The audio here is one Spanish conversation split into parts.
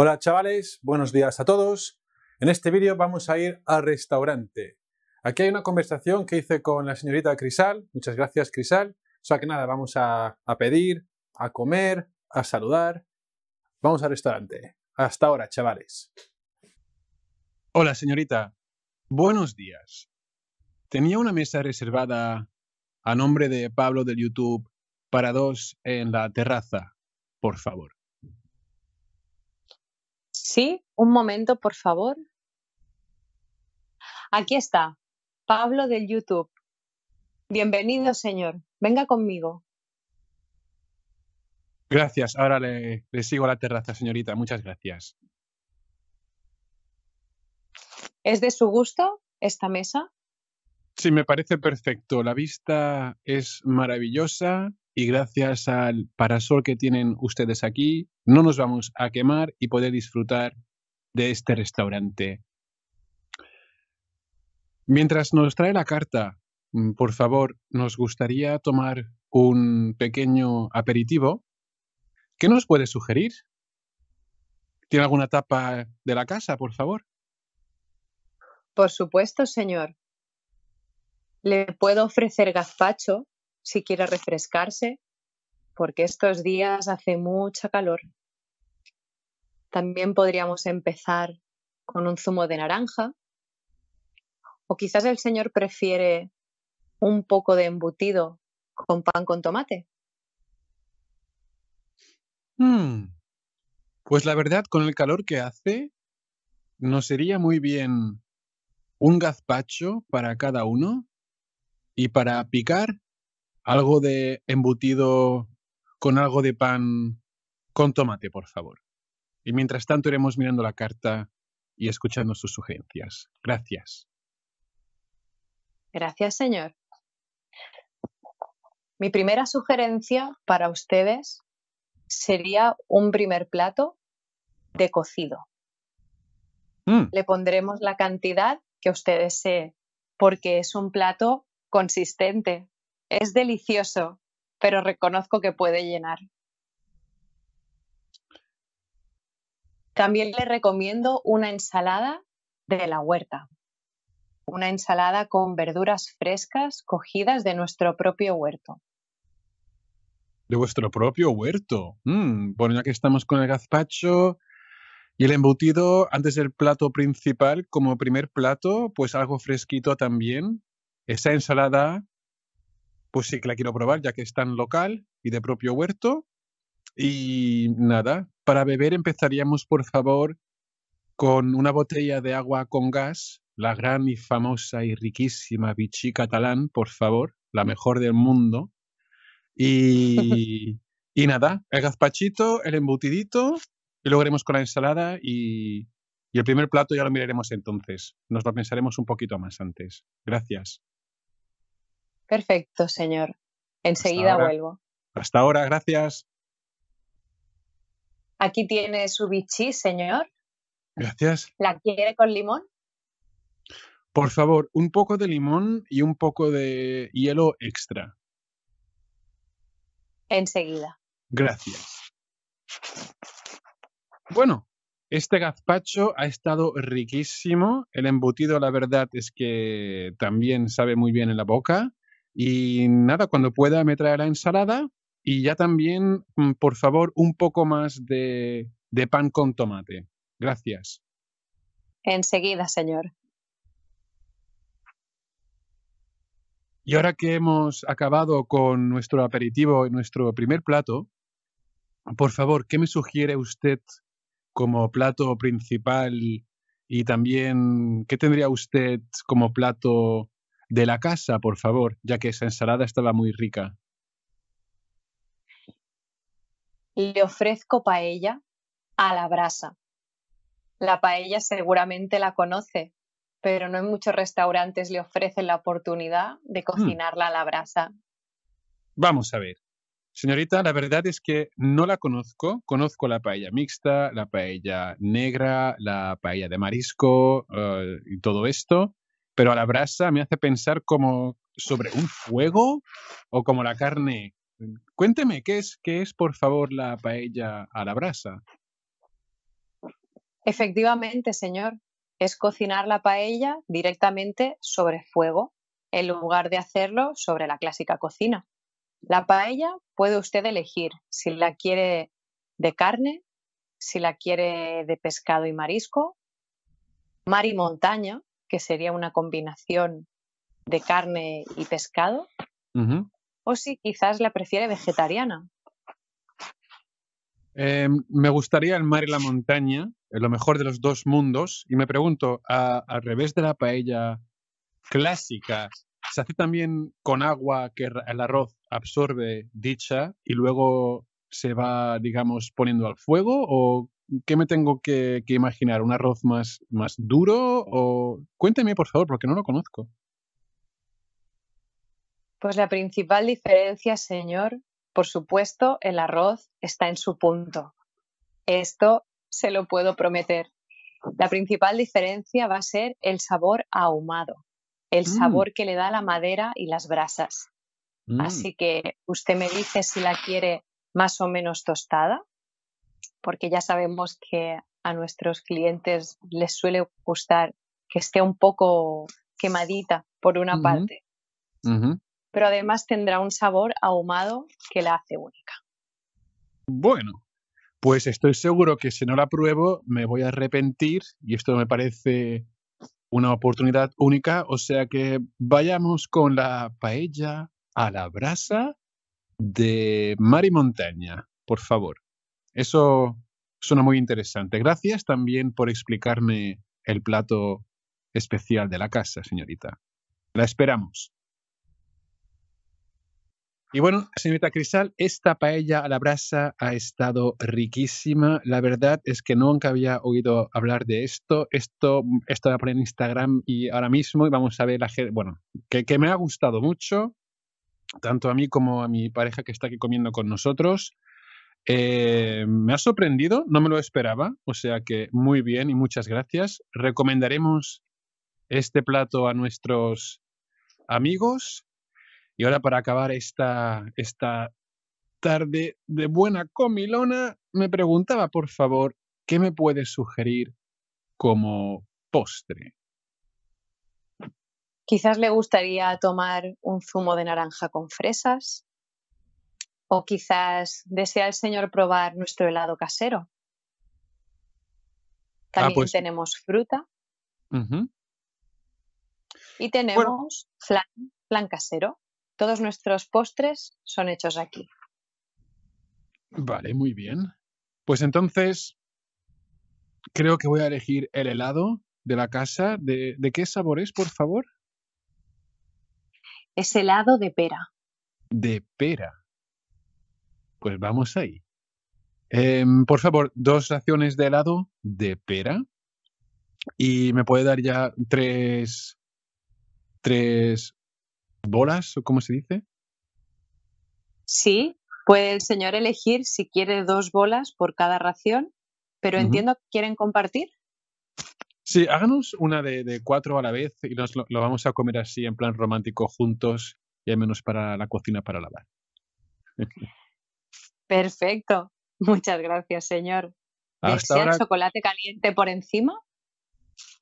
Hola chavales, buenos días a todos. En este vídeo vamos a ir al restaurante. Aquí hay una conversación que hice con la señorita Crisal. Muchas gracias Crisal. O sea que nada, vamos a, a pedir, a comer, a saludar. Vamos al restaurante. Hasta ahora, chavales. Hola señorita. Buenos días. Tenía una mesa reservada a nombre de Pablo del YouTube para dos en la terraza, por favor. Sí, un momento, por favor. Aquí está, Pablo del YouTube. Bienvenido, señor. Venga conmigo. Gracias. Ahora le, sigo a la terraza, señorita. Muchas gracias. ¿Es de su gusto esta mesa? Sí, me parece perfecto. La vista es maravillosa y gracias al parasol que tienen ustedes aquí, no nos vamos a quemar y poder disfrutar de este restaurante. Mientras nos trae la carta, mm, por favor, nos gustaría tomar un pequeño aperitivo. ¿Qué nos puede sugerir? ¿Tiene alguna tapa de la casa, por favor? Por supuesto, señor. Le puedo ofrecer gazpacho, si quiere refrescarse, porque estos días hace mucha calor. También podríamos empezar con un zumo de naranja, o quizás el señor prefiere un poco de embutido con pan con tomate. Hmm. Pues la verdad, con el calor que hace, no sería muy bien un gazpacho para cada uno y para picar algo de embutido con algo de pan con tomate, por favor. Y mientras tanto iremos mirando la carta y escuchando sus sugerencias. Gracias. Gracias, señor. Mi primera sugerencia para ustedes sería un primer plato de cocido. Mm. Le pondremos la cantidad que ustedes se, porque es un plato consistente, es delicioso, pero reconozco que puede llenar. También le recomiendo una ensalada de la huerta. Una ensalada con verduras frescas cogidas de nuestro propio huerto. De vuestro propio huerto. Mm, bueno, ya que estamos con el gazpacho y el embutido, antes del plato principal, como primer plato, pues algo fresquito también. Esa ensalada pues sí que la quiero probar, ya que es tan local y de propio huerto. Y nada, para beber empezaríamos, por favor, con una botella de agua con gas, la gran y famosa y riquísima Vichy Catalán, por favor, la mejor del mundo. Y, nada, el gazpachito, el embutidito, y luego haremos con la ensalada y, y el primer plato ya lo miraremos entonces. Nos lo pensaremos un poquito más antes. Gracias. Perfecto, señor. Enseguida vuelvo. Hasta ahora, gracias. Aquí tiene su bichí, señor. Gracias. ¿La quiere con limón? Por favor, un poco de limón y un poco de hielo extra. Enseguida. Gracias. Bueno, este gazpacho ha estado riquísimo. El embutido, la verdad, es que también sabe muy bien en la boca. Y nada, cuando pueda me la ensalada y ya también, mm, por favor, un poco más de, de pan con tomate. Gracias. Enseguida, señor. Y ahora que hemos acabado con nuestro aperitivo y nuestro primer plato, por favor, ¿qué me sugiere usted como plato principal y también qué tendría usted como plato de la casa, por favor, ya que esa ensalada estaba muy rica. Le ofrezco paella a la brasa. La paella seguramente la conoce, pero no en muchos restaurantes le ofrecen la oportunidad de mm. cocinarla a la brasa. Vamos a ver. Señorita, la verdad es que no la conozco. Conozco la paella mixta, la paella negra, la paella de marisco eh, y todo esto, pero a la brasa me hace pensar como sobre un fuego o como la carne. Cuénteme, ¿qué es, es por favor la paella a la brasa? Efectivamente, señor. Es cocinar la paella directamente sobre fuego, en lugar de hacerlo sobre la clásica cocina. La paella puede usted elegir si la quiere de carne, si la quiere de pescado y marisco, mar y montaña, que sería una combinación de carne y pescado, o si quizás la prefiere vegetariana. Em, me gustaría el mar y la montaña, lo mejor de los dos mundos, y me pregunto, al revés de la paella clásica, ¿se hace también con agua que el arroz absorbe dicha y luego se va, digamos, poniendo al fuego? ¿O ¿qué me tengo que, imaginar? ¿Un arroz más, más duro? O... Cuénteme, por favor, porque no lo conozco. Pues la principal diferencia, señor, por supuesto, el arroz está en su punto. Esto se lo puedo prometer. La principal diferencia va a ser el sabor ahumado, el mm. sabor que le da la madera y las brasas. Mm. Así que usted me dice si la quiere más o menos tostada, porque ya sabemos que a nuestros clientes les suele gustar que esté un poco quemadita por una parte, pero además tendrá un sabor ahumado que la hace única. Bueno, pues estoy seguro que si no la pruebo me voy a arrepentir y esto me parece una oportunidad única, o sea que vayamos con la paella a la brasa de Mari Montaña, por favor. Eso suena muy interesante. Gracias también por explicarme el plato especial de la casa, señorita. La esperamos. Y bueno, señorita Crisal, esta paella a la brasa ha estado riquísima. La verdad es que nunca había oído hablar de esto. Esto, esto a poner en Instagram y ahora mismo y vamos a ver la bueno, que me ha gustado mucho, tanto a mí como a mi pareja que está aquí comiendo con nosotros. Eh, me ha sorprendido, no me lo esperaba, o sea que muy bien y muchas gracias. Recomendaremos este plato a nuestros amigos. Y ahora para acabar esta, esta tarde de buena comilona, me preguntaba, por favor, ¿qué me puedes sugerir como postre? Quizás le gustaría tomar un zumo de naranja con fresas o quizás desea el Señor probar nuestro helado casero. Ah, También pues tenemos fruta. Y tenemos flan, casero. Todos nuestros postres son hechos aquí. Vale, muy bien. Pues entonces, creo que voy a elegir el helado de la casa. de qué sabor es, por favor? Es helado de pera. De pera. Pues vamos ahí. Em, por favor, dos raciones de helado de pera. Y me puede dar ya tres. tres bolas, o cómo se dice. Sí, puede el señor elegir si quiere dos bolas por cada ración, pero entiendo que quieren compartir. Sí, háganos una de, cuatro a la vez y nos lo, lo, vamos a comer así en plan romántico juntos y al menos para la cocina para lavar. Perfecto. Muchas gracias, señor. chocolate caliente por encima?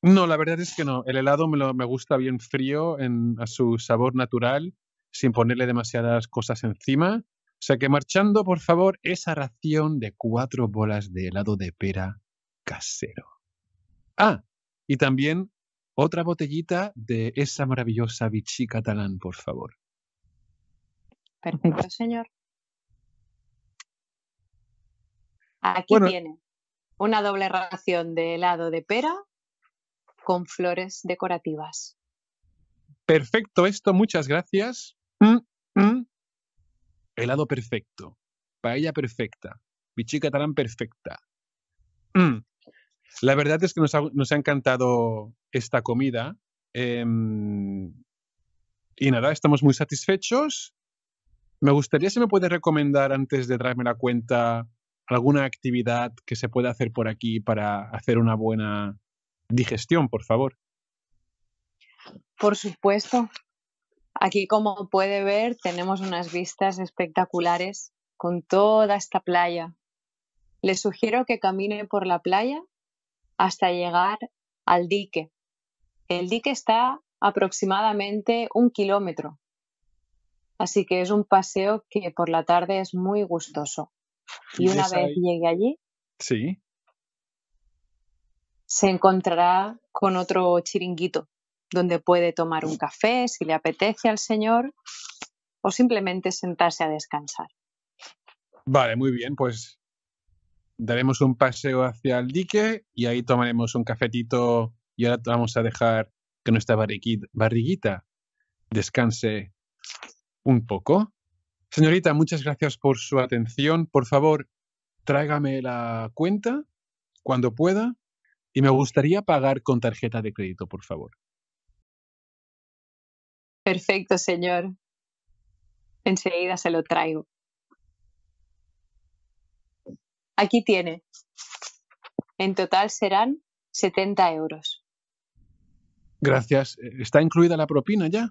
No, la verdad es que no. El helado me, gusta bien frío, en, a su sabor natural, sin ponerle demasiadas cosas encima. O sea que marchando, por favor, esa ración de cuatro bolas de helado de pera casero. Ah, y también otra botellita de esa maravillosa vichy catalán, por favor. Perfecto, señor. Aquí tiene una doble ración de helado de pera con flores decorativas. Perfecto esto, muchas gracias. Mm, mm. Helado perfecto, paella perfecta, bichi catalán perfecta. Mm. La verdad es que nos ha, encantado esta comida. Em, y nada, estamos muy satisfechos. Me gustaría si me puede recomendar antes de traerme la cuenta alguna actividad que se pueda hacer por aquí para hacer una buena digestión, por favor. Por supuesto. Aquí, como puede ver, tenemos unas vistas espectaculares con toda esta playa. Les sugiero que camine por la playa hasta llegar al dique. El dique está aproximadamente un kilómetro, así que es un paseo que por la tarde es muy gustoso. Y una vez llegue allí, sí. se encontrará con otro chiringuito donde puede tomar un café si le apetece al señor o simplemente sentarse a descansar. Vale, muy bien, pues daremos un paseo hacia el dique y ahí tomaremos un cafetito y ahora vamos a dejar que nuestra barriguita descanse un poco. Señorita, muchas gracias por su atención. Por favor, tráigame la cuenta cuando pueda y me gustaría pagar con tarjeta de crédito, por favor. Perfecto, señor. Enseguida se lo traigo. Aquí tiene. En total serán 70 euros. Gracias. ¿Está incluida la propina ya?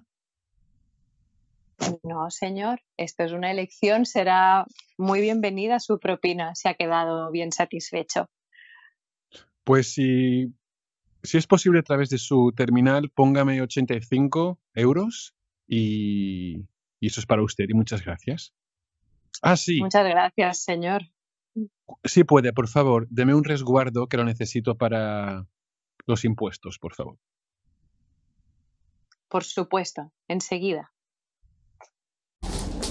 No, señor, esto es una elección, será muy bienvenida su propina, se ha quedado bien satisfecho. Pues si, es posible a través de su terminal, póngame 85 euros y, eso es para usted y muchas gracias. Ah, sí. Muchas gracias, señor. Si puede, por favor, deme un resguardo que lo necesito para los impuestos, por favor. Por supuesto, enseguida.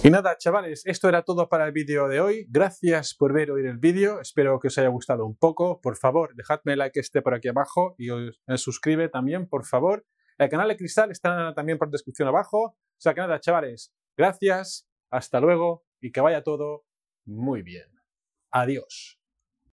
Y nada, chavales, esto era todo para el vídeo de hoy. Gracias por ver oír el vídeo. Espero que os haya gustado un poco. Por favor, dejadme like este por aquí abajo y os eh, suscribe también, por favor. El canal de Cristal está también por descripción abajo. O sea que nada, chavales, gracias, hasta luego y que vaya todo muy bien. Adiós.